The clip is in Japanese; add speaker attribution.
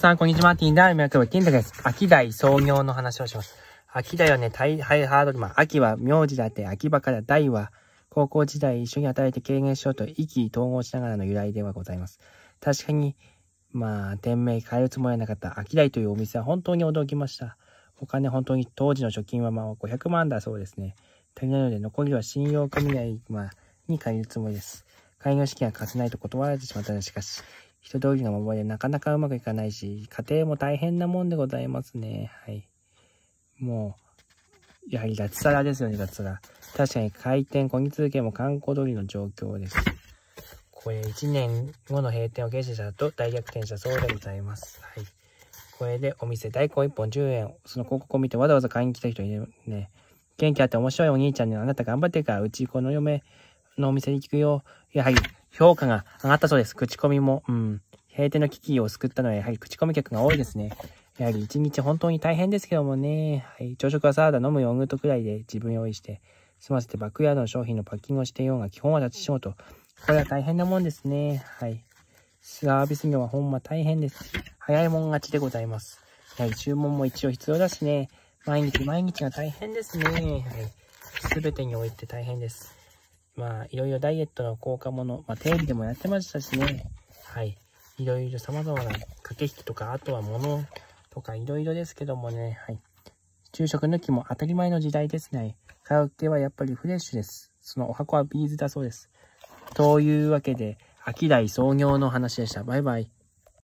Speaker 1: さん、こんにちは。マーティンダーラク金太です。秋台創業の話をします。秋台はね、大イハードルマン。秋は名字だって、秋葉から大は、高校時代一緒に働いて軽減しようと意気統合しながらの由来ではございます。確かに、まあ、店名変えるつもりはなかった秋台というお店は本当に驚きました。お金本当に当時の貯金はまあ500万だそうですね。足りないので残りは信用組合、まあ、に借りるつもりです。開業資金は貸せないと断られてしまったのしかし、人通りのままでなかなかうまくいかないし、家庭も大変なもんでございますね。はい。もう、やはり脱サラですよね、脱サラ。確かに開店、こぎ続けも観光通りの状況です。これ、1年後の閉店を決営したと大逆転したそうでございます。はい。これでお店代行1本10円、その広告を見てわざわざ買いに来た人いるね。元気あって面白いお兄ちゃんにあなた頑張ってるから、うちこの嫁のお店に聞くよ。やはり、評価が上がったそうです。口コミも、うん。閉店の危機を救ったのはやはり口コミ客が多いですね。やはり一日本当に大変ですけどもね。はい。朝食はサラダ飲むヨーグルトくらいで自分用意して、済ませてバックヤードの商品のパッキングをしていようが基本は立ち仕事。これは大変なもんですね。はい。サービス業はほんま大変です。早いもん勝ちでございます。やはり注文も一応必要だしね。毎日毎日が大変ですね。はい。すべてにおいて大変です。まあ、いろいろダイエットの効果もの、まあ、テレビでもやってましたしね。はい。いろいろ様々な駆け引きとか、あとは物とかいろいろですけどもね。はい。昼食抜きも当たり前の時代ですね。カラオケはやっぱりフレッシュです。そのお箱はビーズだそうです。というわけで、秋代創業の話でした。バイバイ。